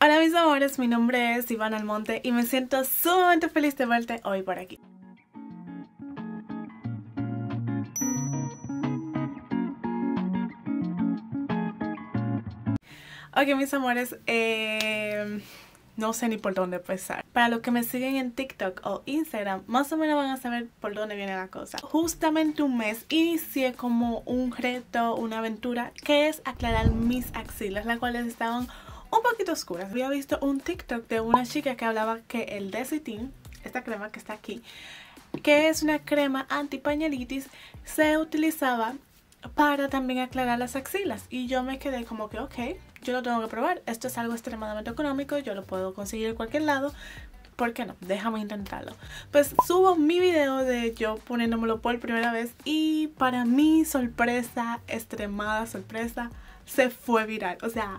Hola mis amores, mi nombre es Iván Almonte y me siento sumamente feliz de verte hoy por aquí. Ok mis amores, em, no sé ni por dónde empezar. Para los que me siguen en TikTok o Instagram, más o menos van a saber por dónde viene la cosa. Justamente un mes inicié como un reto, una aventura, que es aclarar mis axilas, las cuales estaban un poquito oscuras. Había visto un TikTok de una chica que hablaba que el Desitin, esta crema que está aquí, que es una crema pañalitis se utilizaba para también aclarar las axilas. Y yo me quedé como que, ok, yo lo tengo que probar. Esto es algo extremadamente económico, yo lo puedo conseguir en cualquier lado. ¿Por qué no? Déjame intentarlo. Pues subo mi video de yo poniéndomelo por primera vez y para mi sorpresa, extremada sorpresa, se fue viral. O sea,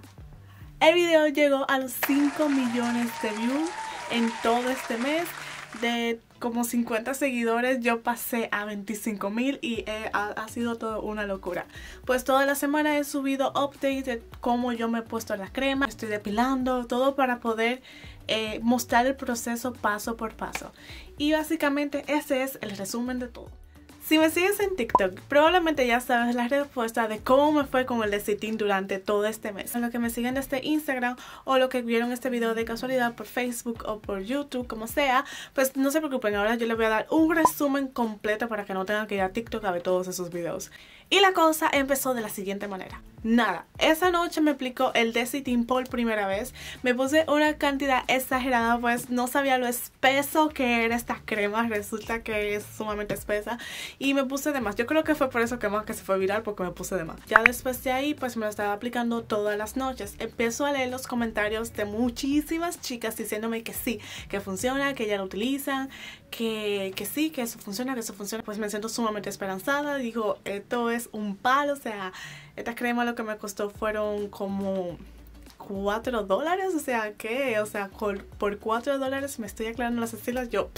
el video llegó a los 5 millones de views en todo este mes. De como 50 seguidores yo pasé a 25 mil y eh, ha, sido todo una locura. Pues toda la semana he subido updates de cómo yo me he puesto la crema, estoy depilando, todo para poder eh, mostrar el proceso paso por paso. Y básicamente ese es el resumen de todo. Si me sigues en TikTok, probablemente ya sabes la respuesta de cómo me fue con el de durante todo este mes. A los que me siguen desde Instagram o lo que vieron este video de casualidad por Facebook o por YouTube, como sea, pues no se preocupen, ahora yo les voy a dar un resumen completo para que no tengan que ir a TikTok a ver todos esos videos. Y la cosa empezó de la siguiente manera. Nada, esa noche me aplicó el Desitin por primera vez. Me puse una cantidad exagerada, pues no sabía lo espeso que era esta crema. Resulta que es sumamente espesa y me puse de más. Yo creo que fue por eso que más que se fue viral porque me puse de más. Ya después de ahí pues me lo estaba aplicando todas las noches. Empiezo a leer los comentarios de muchísimas chicas diciéndome que sí, que funciona, que ya lo utilizan, que, que sí, que eso funciona, que eso funciona. Pues me siento sumamente esperanzada. Digo, esto es un palo, o sea, esta crema lo que me costó fueron como... 4 dólares, o sea, que O sea, por 4 dólares me estoy aclarando las estilas. yo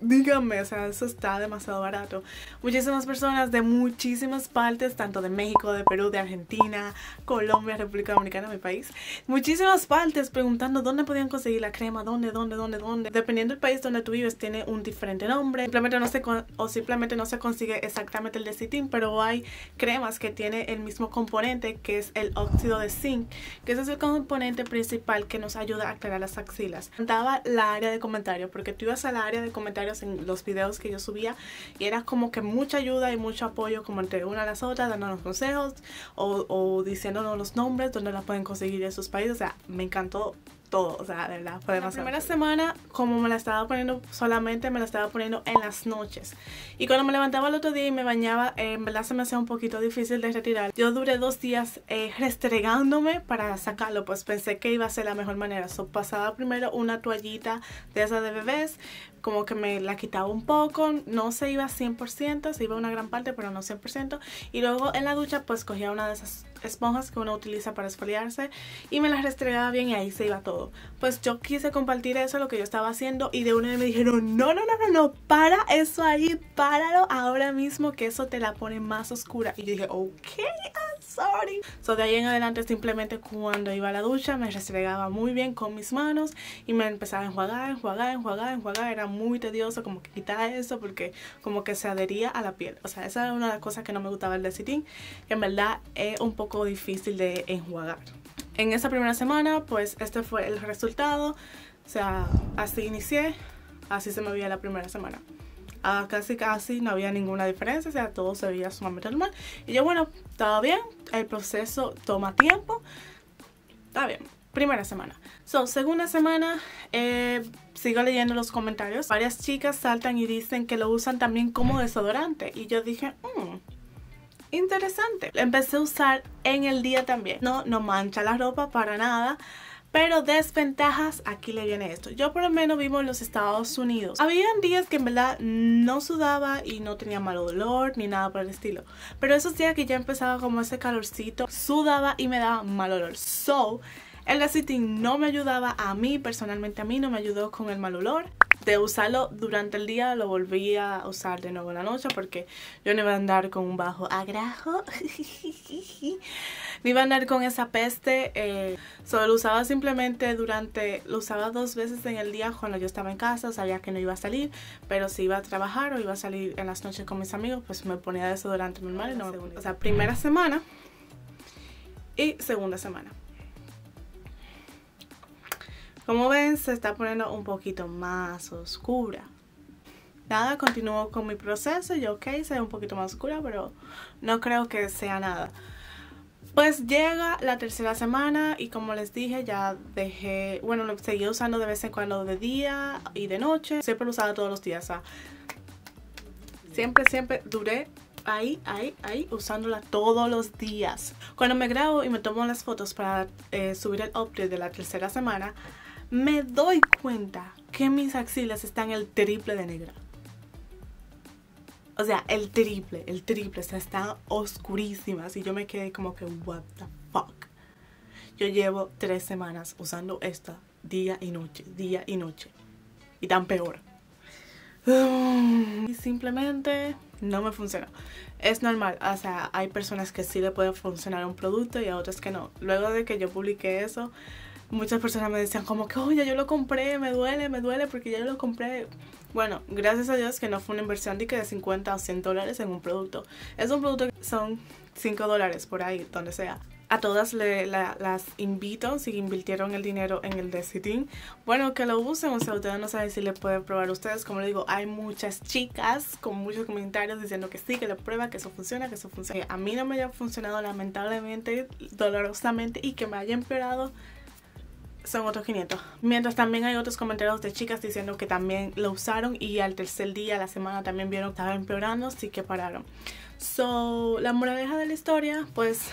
díganme, o sea, eso está demasiado barato. Muchísimas personas de muchísimas partes, tanto de México, de Perú, de Argentina, Colombia, República Dominicana, mi país. Muchísimas partes preguntando dónde podían conseguir la crema, dónde, dónde, dónde, dónde. Dependiendo del país donde tú vives, tiene un diferente nombre. Simplemente no se, o simplemente no se consigue exactamente el de citin, pero hay cremas que tienen el mismo componente que es el óxido de zinc, que ese es el componente principal que nos ayuda a aclarar las axilas. Daba la área de comentarios, porque tú ibas a la área de comentarios en los videos que yo subía y era como que mucha ayuda y mucho apoyo como entre una a las otras, dándonos consejos o, diciéndonos los nombres, donde la pueden conseguir en sus países. O sea, me encantó todo, o sea, de verdad, La primera semana, como me la estaba poniendo solamente, me la estaba poniendo en las noches. Y cuando me levantaba el otro día y me bañaba, eh, en verdad se me hacía un poquito difícil de retirar. Yo duré dos días eh, restregándome para sacarlo, pues pensé que iba a ser la mejor manera. So, pasaba primero una toallita de esas de bebés, como que me la quitaba un poco, no se iba 100%, se iba una gran parte, pero no 100%. Y luego en la ducha, pues cogía una de esas esponjas que uno utiliza para esfoliarse y me las restregaba bien y ahí se iba todo. Pues yo quise compartir eso, lo que yo estaba haciendo y de una vez me dijeron, no, no, no, no, no, para eso ahí, páralo ahora mismo que eso te la pone más oscura. Y yo dije, ok, So de ahí en adelante simplemente cuando iba a la ducha me restregaba muy bien con mis manos y me empezaba a enjuagar, enjuagar, enjuagar, enjuagar. Era muy tedioso como que quitar eso porque como que se adhería a la piel. O sea, esa era una de las cosas que no me gustaba del sitín, que en verdad es un poco difícil de enjuagar. En esa primera semana, pues este fue el resultado. O sea, así inicié, así se me veía la primera semana. Ah, casi casi no había ninguna diferencia, o sea, todo se veía sumamente normal. Y yo, bueno, estaba bien, el proceso toma tiempo, está bien. Primera semana. So, segunda semana, eh, sigo leyendo los comentarios. Varias chicas saltan y dicen que lo usan también como desodorante. Y yo dije, mmm, interesante. Lo empecé a usar en el día también. No, no mancha la ropa para nada. Pero desventajas, aquí le viene esto. Yo por lo menos vivo en los Estados Unidos. Habían días que en verdad no sudaba y no tenía mal olor ni nada por el estilo. Pero esos días que ya empezaba como ese calorcito, sudaba y me daba mal olor. So, el sitting no me ayudaba a mí, personalmente a mí no me ayudó con el mal olor de usarlo durante el día lo volví a usar de nuevo en la noche porque yo no iba a andar con un bajo agrajo, no iba a andar con esa peste. Eh, solo lo usaba simplemente durante, lo usaba dos veces en el día cuando yo estaba en casa, sabía que no iba a salir, pero si iba a trabajar o iba a salir en las noches con mis amigos, pues me ponía desodorante normal. durante no, o sea, primera semana y segunda semana. Como ven, se está poniendo un poquito más oscura. Nada, continúo con mi proceso. Yo, ok, se ve un poquito más oscura, pero no creo que sea nada. Pues llega la tercera semana y como les dije ya dejé, bueno, lo seguí usando de vez en cuando de día y de noche. Siempre lo usaba todos los días. siempre, siempre duré ahí, ahí, ahí, usándola todos los días. Cuando me grabo y me tomo las fotos para eh, subir el update de la tercera semana, me doy cuenta que mis axilas están el triple de negra. O sea, el triple, el triple, o sea, están oscurísimas y yo me quedé como que, what the fuck. Yo llevo tres semanas usando esta día y noche, día y noche. Y tan peor. Y simplemente no me funciona, Es normal, o sea, hay personas que sí le puede funcionar un producto y a otras que no. Luego de que yo publiqué eso, muchas personas me decían como que, oye, yo lo compré, me duele, me duele porque ya yo lo compré. Bueno, gracias a Dios que no fue una inversión de de 50 o 100 dólares en un producto. Es un producto que son 5 dólares por ahí, donde sea. A todas las invito, si invirtieron el dinero en el de bueno, que lo usen, o sea, ustedes no saben si le pueden probar ustedes. Como les digo, hay muchas chicas con muchos comentarios diciendo que sí, que lo prueba, que eso funciona, que eso funciona. A mí no me haya funcionado lamentablemente, dolorosamente, y que me haya empeorado son otros 500. Mientras también hay otros comentarios de chicas diciendo que también lo usaron y al tercer día, la semana también vieron que estaba empeorando, así que pararon. So, la moraleja de la historia, pues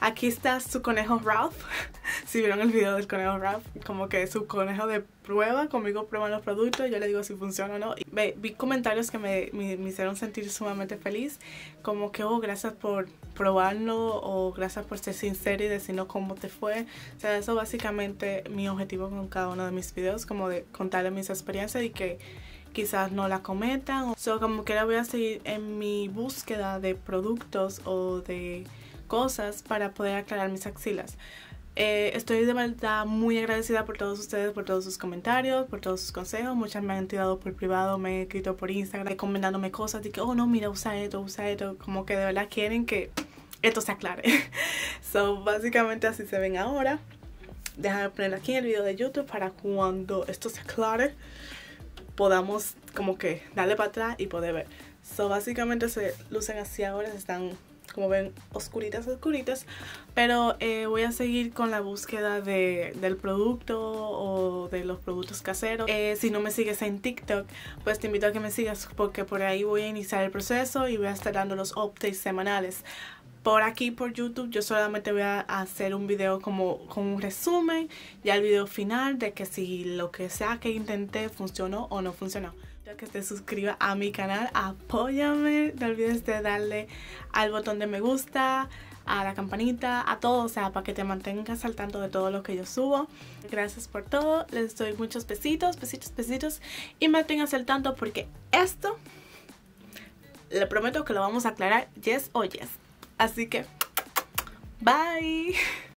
Aquí está su conejo Ralph. si vieron el video del conejo Ralph, como que su conejo de prueba, conmigo prueban los productos, yo le digo si funciona o no. vi comentarios que me, me, hicieron sentir sumamente feliz, como que, oh, gracias por probarlo o gracias por ser sincero y decirnos cómo te fue. O sea, eso básicamente mi objetivo con cada uno de mis videos, como de contarles mis experiencias y que quizás no la cometan. O sea como que la voy a seguir en mi búsqueda de productos o de cosas para poder aclarar mis axilas. Eh, estoy de verdad muy agradecida por todos ustedes, por todos sus comentarios, por todos sus consejos. Muchas me han tirado por privado, me han escrito por Instagram recomendándome cosas de que, oh no, mira, usa esto, usa esto. Como que de verdad quieren que esto se aclare. so, básicamente así se ven ahora. Déjame poner aquí el video de YouTube para cuando esto se aclare podamos como que darle para atrás y poder ver. So, básicamente se lucen así ahora, se están como ven, oscuritas, oscuritas. Pero eh, voy a seguir con la búsqueda del producto o de los productos caseros. Eh, si no me sigues en TikTok, pues te invito a que me sigas porque por ahí voy a iniciar el proceso y voy a estar dando los updates semanales. Por aquí, por YouTube, yo solamente voy a hacer un video como con un resumen, y el video final de que si lo que sea que intenté funcionó o no funcionó que te suscribas a mi canal, apóyame, no olvides de darle al botón de me gusta, a la campanita, a todo, o sea, para que te mantengas al tanto de todo lo que yo subo. Gracias por todo, les doy muchos besitos, besitos, besitos y mantengas al tanto porque esto, le prometo que lo vamos a aclarar yes o yes. Así que, bye.